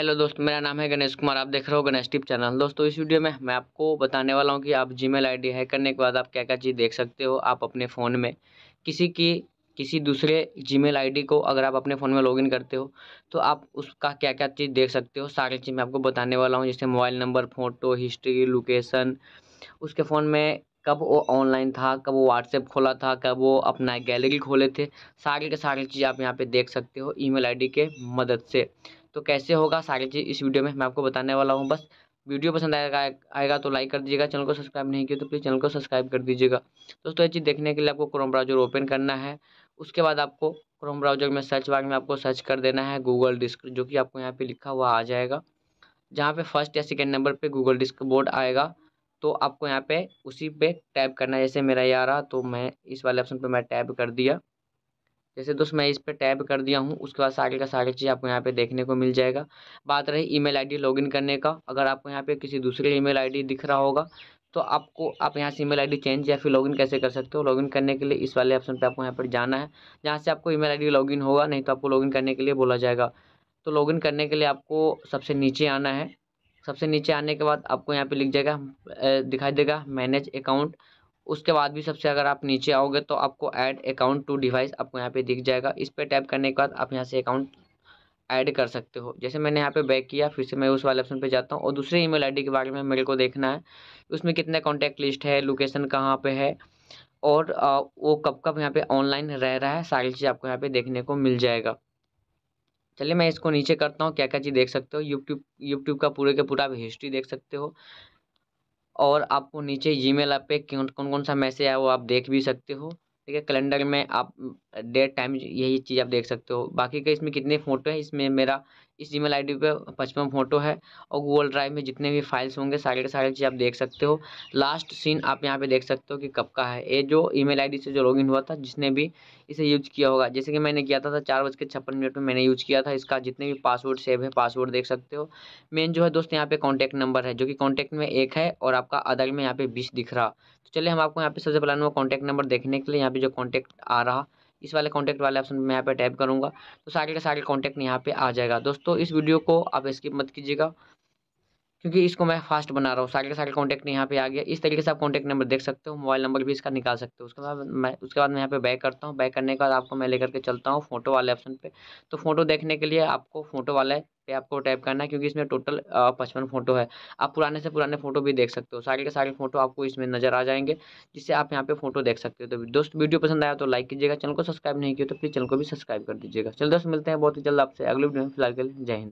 hello दोस्त मेरा नाम है गणेश कुमार आप देख रहे हो गणेश टिप चैनल दोस्तों इस वीडियो में मैं आपको बताने वाला हूं कि आप जीमेल आईडी हैक करने के बाद आप क्या क्या चीज़ देख सकते हो आप अपने फ़ोन में किसी की किसी दूसरे जीमेल आईडी को अगर आप अपने फ़ोन में लॉगिन करते हो तो आप उसका क्या क्या चीज़ देख सकते हो सारी चीज़ मैं आपको बताने वाला हूँ जैसे mobile number photo history location उसके फ़ोन में कब वो ऑनलाइन था कब वो व्हाट्सएप खोला था कब वो अपना गैलरी खोले थे सारे के सारे चीज़ आप यहाँ पे देख सकते हो ईमेल आईडी के मदद से तो कैसे होगा सारी चीज़ इस वीडियो में मैं आपको बताने वाला हूँ बस वीडियो पसंद आएगा आएगा तो लाइक कर दीजिएगा चैनल को सब्सक्राइब नहीं किया तो प्लीज़ चैनल को सब्सक्राइब कर दीजिएगा दोस्तों ये चीज़ देखने के लिए आपको क्रोम ब्राउजर ओपन करना है उसके बाद आपको क्रोम ब्राउजर में सर्च बार में आपको सर्च कर देना है गूगल डिस्क जो कि आपको यहाँ पर लिखा हुआ आ जाएगा जहाँ पे फर्स्ट या सेकेंड नंबर पर गूगल डिस्क बोर्ड आएगा तो आपको यहाँ पर उसी पर टैप करना है जैसे मेरा ये आ रहा तो मैं इस वाले ऑप्शन पर मैं टैप कर दिया जैसे दोस्त मैं इस पर टैब कर दिया हूँ उसके बाद सारे का सारे चीज़ आपको यहाँ पे देखने को मिल जाएगा बात रही ईमेल आईडी लॉगिन करने का अगर आपको यहाँ पे किसी दूसरे ईमेल आईडी दिख रहा होगा तो आपको आप यहाँ से ईमेल आईडी चेंज या फिर लॉगिन कैसे कर सकते हो लॉगिन करने के लिए इस वाले ऑप्शन पर आपको यहाँ पर जाना है जहाँ से आपको ई मेल लॉगिन होगा नहीं तो आपको लॉगिन करने के लिए बोला जाएगा तो लॉगिन करने के लिए आपको सबसे नीचे आना है सबसे नीचे आने के बाद आपको यहाँ पे लिख जाएगा दिखाई देगा मैनेज अकाउंट उसके बाद भी सबसे अगर आप नीचे आओगे तो आपको ऐड अकाउंट टू डिवाइस आपको यहाँ पे दिख जाएगा इस पर टैप करने के बाद आप यहाँ से अकाउंट ऐड कर सकते हो जैसे मैंने यहाँ पे बैक किया फिर से मैं उस वाले ऑप्शन पे जाता हूँ और दूसरे ईमेल आईडी के बारे में मेरे को देखना है उसमें कितने कॉन्टैक्ट लिस्ट है लोकेशन कहाँ पर है और वो कब कब यहाँ पर ऑनलाइन रह रहा है सारी चीज़ आपको यहाँ पर देखने को मिल जाएगा चलिए मैं इसको नीचे करता हूँ क्या क्या चीज़ देख सकते हो यूट्यूब यूट्यूब का पूरे के पूरा आप हिस्ट्री देख सकते हो और आपको नीचे जीमेल ऐप पे कौन कौन सा मैसेज आया वो आप देख भी सकते हो ठीक है कैलेंडर में आप डेट टाइम यही चीज़ आप देख सकते हो बाकी का इसमें कितने फ़ोटो हैं इसमें मेरा इस ई मेल आई पचपन फ़ोटो है और गूगल ड्राइव में जितने भी फाइल्स होंगे सारे के सारे चीज़ आप देख सकते हो लास्ट सीन आप यहाँ पे देख सकते हो कि कब का है ये जो ईमेल आईडी से जो लॉगिन हुआ था जिसने भी इसे यूज किया होगा जैसे कि मैंने किया था, था चार बज के छप्पन मिनट में मैंने यूज किया था इसका जितने भी पासवर्ड सेव है पासवर्ड देख सकते हो मेन जो है दोस्त यहाँ पे कॉन्टैक्ट नंबर है जो कि कॉन्टैक्ट में एक है और आपका अदर में यहाँ पे बीस दिख रहा तो चलिए हम आपको यहाँ पे सबसे पहला नंबर कॉन्टैक्ट नंबर देखने के लिए यहाँ पे जो कॉन्टैक्ट आ रहा इस वाले कॉन्टैक्ट वाले ऑप्शन मैं यहाँ पे टैप करूँगा तो सारे का सारे कॉन्टैक्ट यहाँ पे आ जाएगा दोस्तों इस वीडियो को आप स्किप मत कीजिएगा क्योंकि इसको मैं फास्ट बना रहा हूँ सारे के सारे कॉन्टैक्ट यहाँ पे आ गया इस तरीके से आप कॉन्टैक्ट नंबर देख सकते हो मोबाइल नंबर भी इसका निकाल सकते हो उसके बाद मैं उसके बाद मैं यहाँ पे बैक करता हूँ बैक करने के बाद आपको मैं लेकर के चलता हूँ फोटो वाले ऑप्शन पे तो फोटो देखने के लिए आपको फोटो वाले पे आपको टाइप करना है क्योंकि इसमें टोटल पचपन फोटो है आप पुराने से पुराने फोटो भी देख सकते हो सारे के सारे फोटो आपको इसमें नजर आ जाएंगे जिससे आप यहाँ पे फोटो देख सकते हो तो दोस्त वीडियो पसंद आया तो लाइक कीजिएगा चैनल को सब्सक्राइब नहीं किया तो प्लीज़ चैनल को भी सब्सक्राइब कर दीजिएगा चल दोस्त मिलते हैं बहुत ही जल्द आपसे अगले वीडियो में फिलहाल के लिए जय हिंद